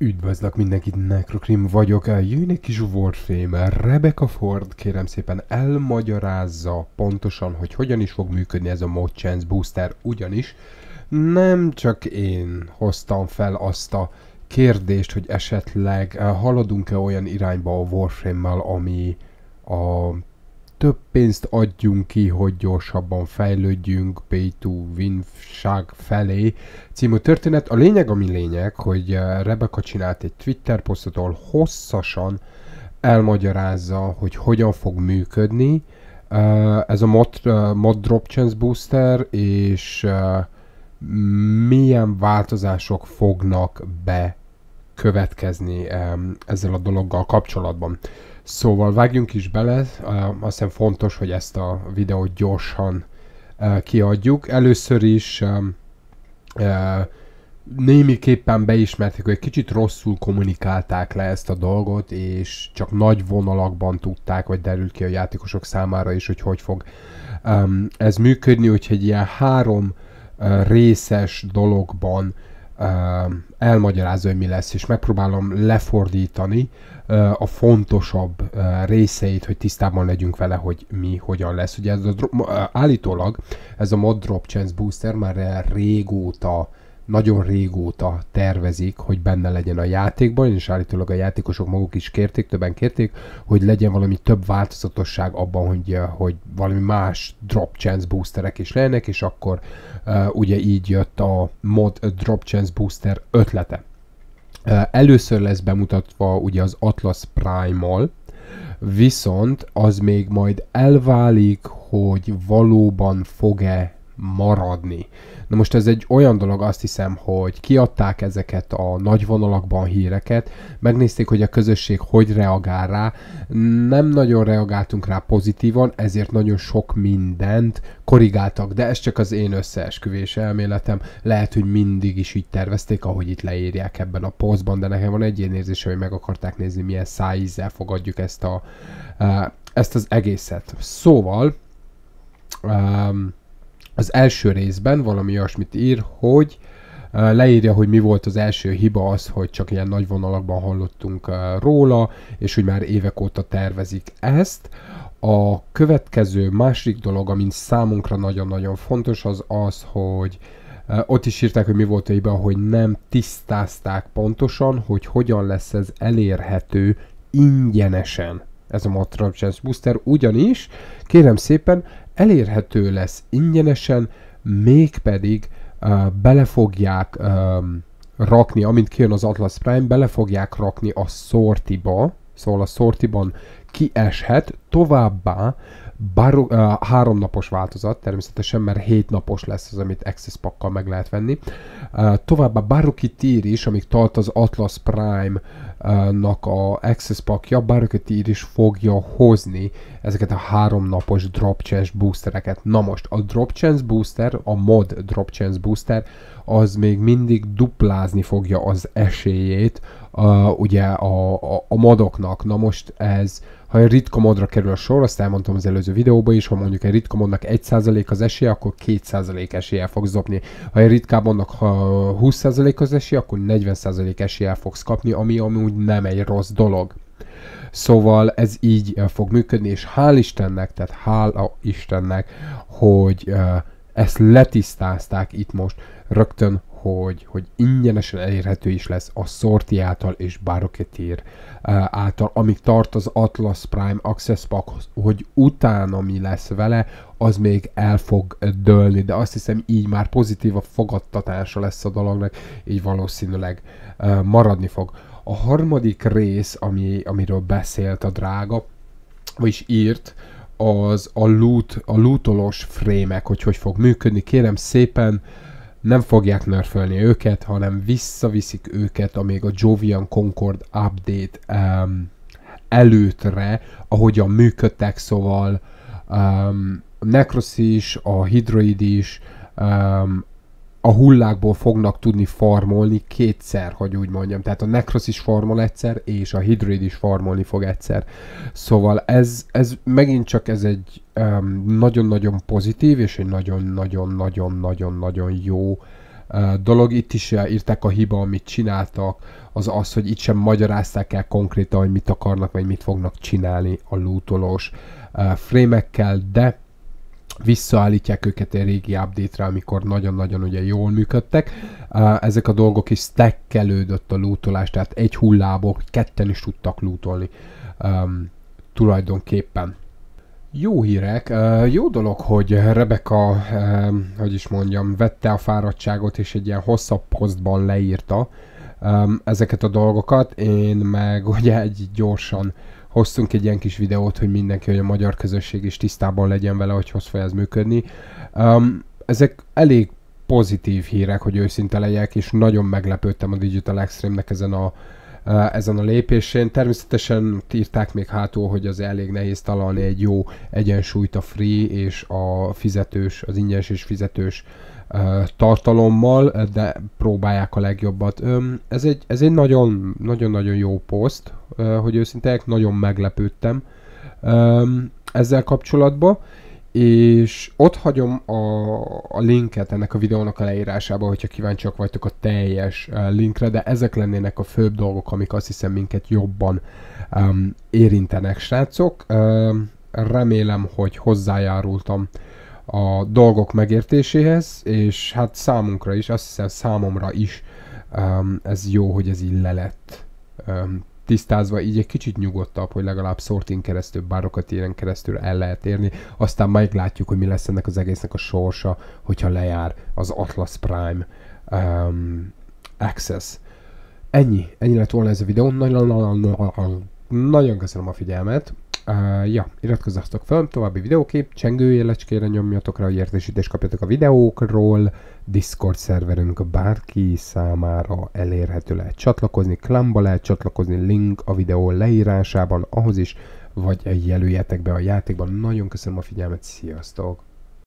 Üdvözlök mindenkit, Necrocrim vagyok, jön egy kis Warframe, Rebecca Ford kérem szépen elmagyarázza pontosan, hogy hogyan is fog működni ez a Mod Chance Booster, ugyanis nem csak én hoztam fel azt a kérdést, hogy esetleg eh, haladunk-e olyan irányba a warframe ami a több pénzt adjunk ki, hogy gyorsabban fejlődjünk pay to win felé című történet. A lényeg, ami lényeg, hogy eh, Rebecca csinált egy Twitter posztot, ahol hosszasan elmagyarázza, hogy hogyan fog működni eh, ez a mod, eh, mod drop chance booster, és milyen változások fognak be következni ezzel a dologgal kapcsolatban. Szóval vágjunk is bele, azt hiszem fontos, hogy ezt a videót gyorsan kiadjuk. Először is némiképpen beismertek, hogy kicsit rosszul kommunikálták le ezt a dolgot, és csak nagy vonalakban tudták, vagy derült ki a játékosok számára is, hogy hogy fog ez működni, hogyha egy ilyen három részes dologban elmagyarázza, hogy mi lesz, és megpróbálom lefordítani a fontosabb részeit, hogy tisztában legyünk vele, hogy mi hogyan lesz. Ugye ez a, állítólag ez a Mod Drop Chance Booster már régóta nagyon régóta tervezik, hogy benne legyen a játékban, és állítólag a játékosok maguk is kérték, többen kérték, hogy legyen valami több változatosság abban, hogy, eh, hogy valami más drop chance boosterek is lennek, és akkor uh, ugye így jött a mod a drop chance booster ötlete. Uh, először lesz bemutatva ugye az Atlas Prime-mal, viszont az még majd elválik, hogy valóban fog-e maradni. Na most ez egy olyan dolog, azt hiszem, hogy kiadták ezeket a nagy vonalakban híreket, megnézték, hogy a közösség hogy reagál rá, nem nagyon reagáltunk rá pozitívan, ezért nagyon sok mindent korrigáltak, de ez csak az én összeesküvés elméletem, lehet, hogy mindig is így tervezték, ahogy itt leírják ebben a posztban, de nekem van egy ilyen érzése, hogy meg akarták nézni, milyen szájízzel fogadjuk ezt a eh, ezt az egészet. Szóval, um, az első részben valami olyasmit ír, hogy leírja, hogy mi volt az első hiba az, hogy csak ilyen nagy vonalakban hallottunk róla, és hogy már évek óta tervezik ezt. A következő másik dolog, ami számunkra nagyon-nagyon fontos, az az, hogy ott is írták, hogy mi volt a hiba, hogy nem tisztázták pontosan, hogy hogyan lesz ez elérhető ingyenesen ez a Matrapchance Booster, ugyanis kérem szépen elérhető lesz ingyenesen, mégpedig uh, bele fogják um, rakni, amint kijön az Atlas Prime, bele fogják rakni a sortiba, szóval a sortiban kieshet, továbbá baro- uh, háromnapos változat, természetesen, mert hétnapos lesz az, amit Access pakkal meg lehet venni. Uh, továbbá Baruki Tír is, amíg tart az Atlas Prime nak a Access pakja, bárki így is fogja hozni ezeket a napos drop chance boostereket. Na most, a drop chance booster, a mod drop chance booster, az még mindig duplázni fogja az esélyét uh, ugye a, a, a modoknak. Na most ez, ha egy ritka modra kerül a sor, azt elmondtam az előző videóban is, ha mondjuk egy ritka modnak 1% az esélye, akkor 2% esélye fogsz dobni. Ha egy ritkább modnak 20% az esélye, akkor 40% esélye fogsz kapni, ami amúgy amúgy nem egy rossz dolog. Szóval ez így eh, fog működni, és hál' Istennek, tehát hála Istennek, hogy eh, ezt letisztázták itt most rögtön, hogy, hogy ingyenesen elérhető is lesz a Sorti által és Baroketir eh, által, amíg tart az Atlas Prime Access pack hogy utána mi lesz vele, az még el fog dőlni, de azt hiszem így már pozitív a fogadtatása lesz a dolognak, így valószínűleg maradni fog. A harmadik rész, ami, amiről beszélt a drága, vagyis írt, az a loot, a lootolós frémek, hogy hogy fog működni. Kérem szépen, nem fogják nerfölni őket, hanem visszaviszik őket, amíg a Jovian Concord update um, előtre, ahogyan működtek, szóval um, a Necrosis, a Hydroid is, um, a hullákból fognak tudni farmolni kétszer, hogy úgy mondjam. Tehát a Necros is farmol egyszer, és a Hydrid is farmolni fog egyszer. Szóval ez, ez megint csak ez egy nagyon um, nagyon-nagyon pozitív, és egy nagyon-nagyon-nagyon-nagyon-nagyon jó uh, dolog. Itt is uh, írták a hiba, amit csináltak, az az, hogy itt sem magyarázták el konkrétan, hogy mit akarnak, vagy mit fognak csinálni a lootolós uh, frémekkel, de visszaállítják őket egy régi update-re, amikor nagyon-nagyon ugye jól működtek. Ezek a dolgok is stackelődött a lootolás, tehát egy hullából ketten is tudtak lootolni um, tulajdonképpen. Jó hírek, jó dolog, hogy Rebecca, hogy is mondjam, vette a fáradtságot és egy ilyen hosszabb posztban leírta ezeket a dolgokat, én meg ugye egy gyorsan hoztunk egy ilyen kis videót, hogy mindenki, hogy a magyar közösség is tisztában legyen vele, hogy hoz fog ez működni. Um, ezek elég pozitív hírek, hogy őszinte legyek, és nagyon meglepődtem a Digital Extreme-nek ezen a, uh, ezen a lépésén. Természetesen írták még hátul, hogy az elég nehéz találni egy jó egyensúlyt a free és a fizetős, az ingyenes és fizetős uh, tartalommal, de próbálják a legjobbat. Um, ez egy, ez egy nagyon, nagyon-nagyon jó poszt, hogy őszintek, nagyon meglepődtem ezzel kapcsolatban, és ott hagyom a, a linket ennek a videónak a leírásába, hogyha kíváncsiak vagytok a teljes linkre, de ezek lennének a főbb dolgok, amik azt hiszem minket jobban um, érintenek, srácok. Um, remélem, hogy hozzájárultam a dolgok megértéséhez, és hát számunkra is, azt hiszem számomra is um, ez jó, hogy ez így le lett um, tisztázva, így egy kicsit nyugodtabb, hogy legalább szortin keresztül, bárokat éren keresztül el lehet érni. Aztán majd látjuk, hogy mi lesz ennek az egésznek a sorsa, hogyha lejár az Atlas Prime um, Access. Ennyi, ennyi lett volna ez a videó. Nagyon, nagyon, nagyon, nagyon köszönöm a figyelmet. Uh, ja, iratkozzatok fel, további videókép, csengőjelecskére nyomjatok rá, hogy értesítést kapjatok a videókról, Discord szerverünk bárki számára elérhető lehet csatlakozni, klamba lehet csatlakozni, link a videó leírásában, ahhoz is, vagy jelöljetek be a játékban. Nagyon köszönöm a figyelmet, sziasztok!